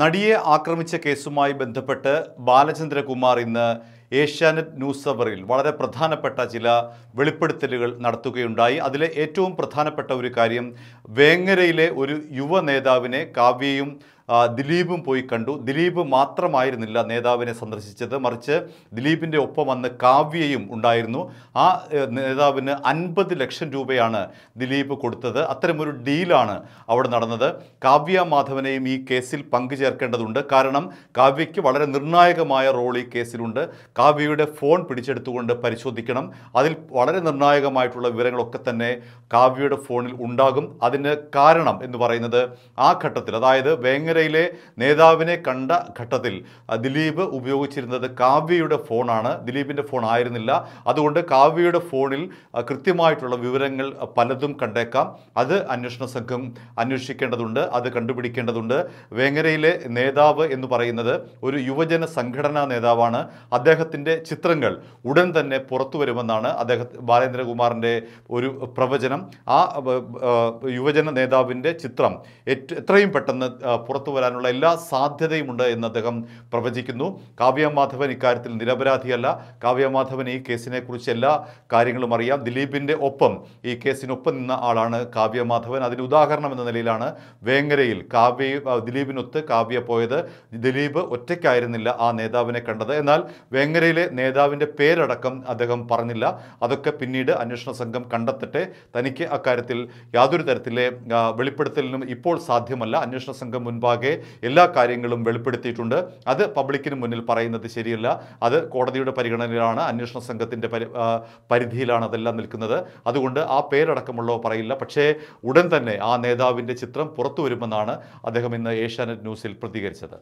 നടിയെ ആക്രമിച്ച കേസുമായി ബന്ധപ്പെട്ട് ബാലചന്ദ്രകുമാർ ഇന്ന് ഏഷ്യാനെറ്റ് ന്യൂസ് അവറിൽ വളരെ പ്രധാനപ്പെട്ട ചില വെളിപ്പെടുത്തലുകൾ നടത്തുകയുണ്ടായി അതിലെ ഏറ്റവും പ്രധാനപ്പെട്ട ഒരു കാര്യം വേങ്ങരയിലെ ഒരു യുവ നേതാവിനെ കാവ്യയും ദിലീപും പോയി കണ്ടു ദിലീപ് മാത്രമായിരുന്നില്ല നേതാവിനെ സന്ദർശിച്ചത് മറിച്ച് ദിലീപിൻ്റെ ഒപ്പം വന്ന് കാവ്യയും ഉണ്ടായിരുന്നു ആ നേതാവിന് അൻപത് ലക്ഷം രൂപയാണ് ദിലീപ് കൊടുത്തത് അത്തരമൊരു ഡീലാണ് അവിടെ നടന്നത് കാവ്യ മാധവനെയും ഈ കേസിൽ പങ്കുചേർക്കേണ്ടതുണ്ട് കാരണം കാവ്യയ്ക്ക് വളരെ നിർണായകമായ റോൾ ഈ കേസിലുണ്ട് കാവ്യയുടെ ഫോൺ പിടിച്ചെടുത്തുകൊണ്ട് പരിശോധിക്കണം അതിൽ വളരെ നിർണായകമായിട്ടുള്ള വിവരങ്ങളൊക്കെ തന്നെ കാവ്യയുടെ ഫോണിൽ ഉണ്ടാകും അതിന് കാരണം എന്ന് പറയുന്നത് ആ ഘട്ടത്തിൽ അതായത് വേങ്ങരയിലെ നേതാവിനെ കണ്ട ഘട്ടത്തിൽ ദിലീപ് ഉപയോഗിച്ചിരുന്നത് കാവ്യയുടെ ഫോണാണ് ദിലീപിൻ്റെ ഫോൺ ആയിരുന്നില്ല അതുകൊണ്ട് കാവ്യയുടെ ഫോണിൽ കൃത്യമായിട്ടുള്ള വിവരങ്ങൾ പലതും കണ്ടേക്കാം അത് അന്വേഷണ സംഘം അന്വേഷിക്കേണ്ടതുണ്ട് അത് കണ്ടുപിടിക്കേണ്ടതുണ്ട് വേങ്ങരയിലെ നേതാവ് എന്ന് പറയുന്നത് ഒരു യുവജന സംഘടനാ നേതാവാണ് അദ്ദേഹം അദ്ദേഹത്തിൻ്റെ ചിത്രങ്ങൾ ഉടൻ തന്നെ പുറത്തു വരുമെന്നാണ് അദ്ദേഹം ബാലേന്ദ്രകുമാറിൻ്റെ ഒരു പ്രവചനം ആ യുവജന നേതാവിൻ്റെ ചിത്രം എത്രയും പെട്ടെന്ന് പുറത്തു വരാനുള്ള എല്ലാ സാധ്യതയുമുണ്ട് എന്ന് അദ്ദേഹം പ്രവചിക്കുന്നു കാവ്യ മാധവൻ ഇക്കാര്യത്തിൽ നിരപരാധിയല്ല കാവ്യ മാധവൻ ഈ കേസിനെക്കുറിച്ച് എല്ലാ കാര്യങ്ങളും അറിയാം ദിലീപിൻ്റെ ഒപ്പം ഈ കേസിനൊപ്പം നിന്ന ആളാണ് കാവ്യ മാധവൻ അതിന് ഉദാഹരണം എന്ന നിലയിലാണ് വേങ്ങരയിൽ കാവ്യ ദിലീപിനൊത്ത് കാവ്യ പോയത് ദിലീപ് ഒറ്റയ്ക്കായിരുന്നില്ല ആ നേതാവിനെ കണ്ടത് എന്നാൽ വേങ്ങ ചെങ്ങരയിലെ നേതാവിൻ്റെ പേരടക്കം അദ്ദേഹം പറഞ്ഞില്ല അതൊക്കെ പിന്നീട് അന്വേഷണ സംഘം കണ്ടെത്തട്ടെ തനിക്ക് അക്കാര്യത്തിൽ യാതൊരു തരത്തിലെ വെളിപ്പെടുത്തലിനും ഇപ്പോൾ സാധ്യമല്ല അന്വേഷണ സംഘം മുൻപാകെ എല്ലാ കാര്യങ്ങളും വെളിപ്പെടുത്തിയിട്ടുണ്ട് അത് പബ്ലിക്കിന് മുന്നിൽ പറയുന്നത് ശരിയല്ല അത് കോടതിയുടെ പരിഗണനയിലാണ് അന്വേഷണ സംഘത്തിൻ്റെ പരിധിയിലാണ് അതെല്ലാം നിൽക്കുന്നത് അതുകൊണ്ട് ആ പേരടക്കമുള്ളവ പറയില്ല പക്ഷേ ഉടൻ തന്നെ ആ നേതാവിൻ്റെ ചിത്രം പുറത്തു വരുമെന്നാണ് അദ്ദേഹം ഇന്ന് ഏഷ്യാനെറ്റ് ന്യൂസിൽ പ്രതികരിച്ചത്